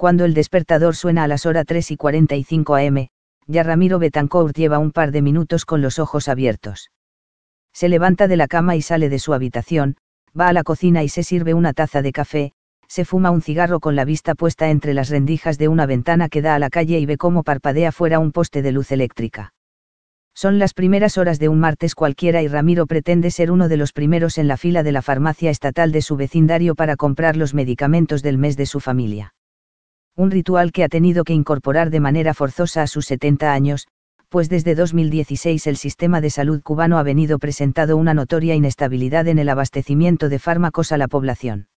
Cuando el despertador suena a las horas 3 y 45 am, ya Ramiro Betancourt lleva un par de minutos con los ojos abiertos. Se levanta de la cama y sale de su habitación, va a la cocina y se sirve una taza de café, se fuma un cigarro con la vista puesta entre las rendijas de una ventana que da a la calle y ve cómo parpadea fuera un poste de luz eléctrica. Son las primeras horas de un martes cualquiera y Ramiro pretende ser uno de los primeros en la fila de la farmacia estatal de su vecindario para comprar los medicamentos del mes de su familia un ritual que ha tenido que incorporar de manera forzosa a sus 70 años, pues desde 2016 el sistema de salud cubano ha venido presentando una notoria inestabilidad en el abastecimiento de fármacos a la población.